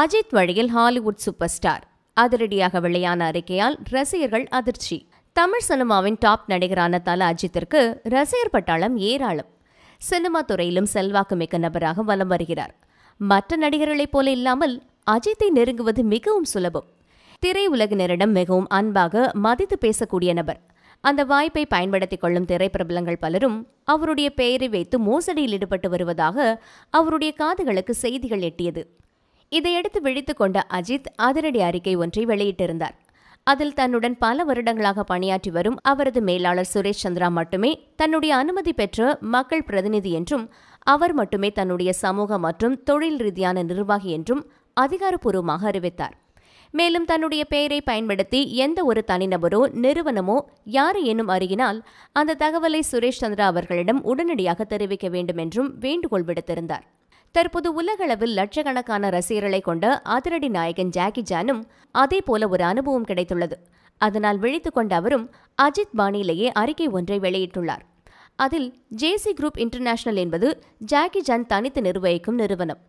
அஜித் வழியில் Hollywood super star அதிரடியாக வெளியான அறிக்கையால் ரசிகர்கள் அதிர்ச்சி தமிழ் சினிமாவின் டாப் நடிகரான தல அஜித்திற்கு ரசிகர் பட்டாளம் ஏராளம் சினிமா துறையிலும் செல்வாக்குமிக்க நபராக வலம் வருகிறார் மற்ற நடிகர்களைப் போல இல்லாமல் அஜித்தை நெருங்குவது மிகவும் சுலபம் திரையுலகினரிடம் மிகவும் அன்பாக மதித்து பேசக்கூடிய நபர் அந்த வாய்ப்பை பயன்படுத்திக் கொள்ளும் திரைப்பிரபலங்கள் பலரும் அவருடைய பெயரை வைத்து மோசடியில் ஈடுபட்டு வருவதாக அவருடைய காதுகளுக்கு செய்திகள் எட்டியது இதையடுத்து விழித்துக் கொண்ட அஜித் அதிரடி அறிக்கை ஒன்றை வெளியிட்டிருந்தார் அதில் தன்னுடன் பல வருடங்களாக பணியாற்றி வரும் அவரது மேலாளர் சுரேஷ் சந்திரா மட்டுமே தன்னுடைய அனுமதி பெற்ற மக்கள் பிரதிநிதி என்றும் அவர் மட்டுமே தன்னுடைய சமூக மற்றும் தொழில் ரீதியான நிர்வாகி என்றும் அதிகாரப்பூர்வமாக அறிவித்தார் மேலும் தன்னுடைய பெயரை பயன்படுத்தி எந்த ஒரு தனிநபரோ நிறுவனமோ என்னும் அருகினால் அந்த தகவலை சுரேஷ் சந்திரா அவர்களிடம் உடனடியாக தெரிவிக்க வேண்டும் என்றும் வேண்டுகோள் விடுத்திருந்தார் தற்போது உலகளவில் லட்சக்கணக்கான ரசிகர்களை கொண்ட அதிரடி நாயகன் ஜாக்கி ஜானும் அதே போல ஒரு அனுபவம் கிடைத்துள்ளது அதனால் விழித்து கொண்ட அவரும் அஜித் பாணியிலேயே அறிக்கை ஒன்றை வெளியிட்டுள்ளார் அதில் ஜேசி குரூப் இன்டர்நேஷனல் என்பது ஜாக்கி ஜான் தனித்து நிர்வகிக்கும் நிறுவனம்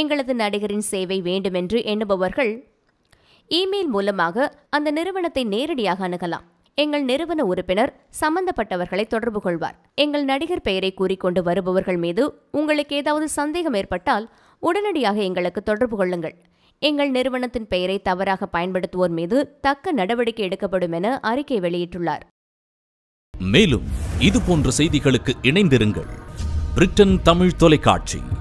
எங்களது நடிகரின் சேவை வேண்டுமென்று எண்ணுபவர்கள் இமெயில் மூலமாக அந்த நிறுவனத்தை நேரடியாக அணுகலாம் எங்கள் நிறுவன உறுப்பினர் சம்பந்தப்பட்டவர்களை தொடர்பு கொள்வார் எங்கள் நடிகர் பெயரை கூறிக்கொண்டு வருபவர்கள் மீது உங்களுக்கு ஏதாவது சந்தேகம் ஏற்பட்டால் உடனடியாக எங்களுக்கு தொடர்பு கொள்ளுங்கள் எங்கள் நிறுவனத்தின் பெயரை தவறாக பயன்படுத்துவோர் மீது தக்க நடவடிக்கை எடுக்கப்படும் என அறிக்கை வெளியிட்டுள்ளார் மேலும் இதுபோன்ற செய்திகளுக்கு இணைந்திருங்கள் பிரிட்டன் தமிழ் தொலைக்காட்சி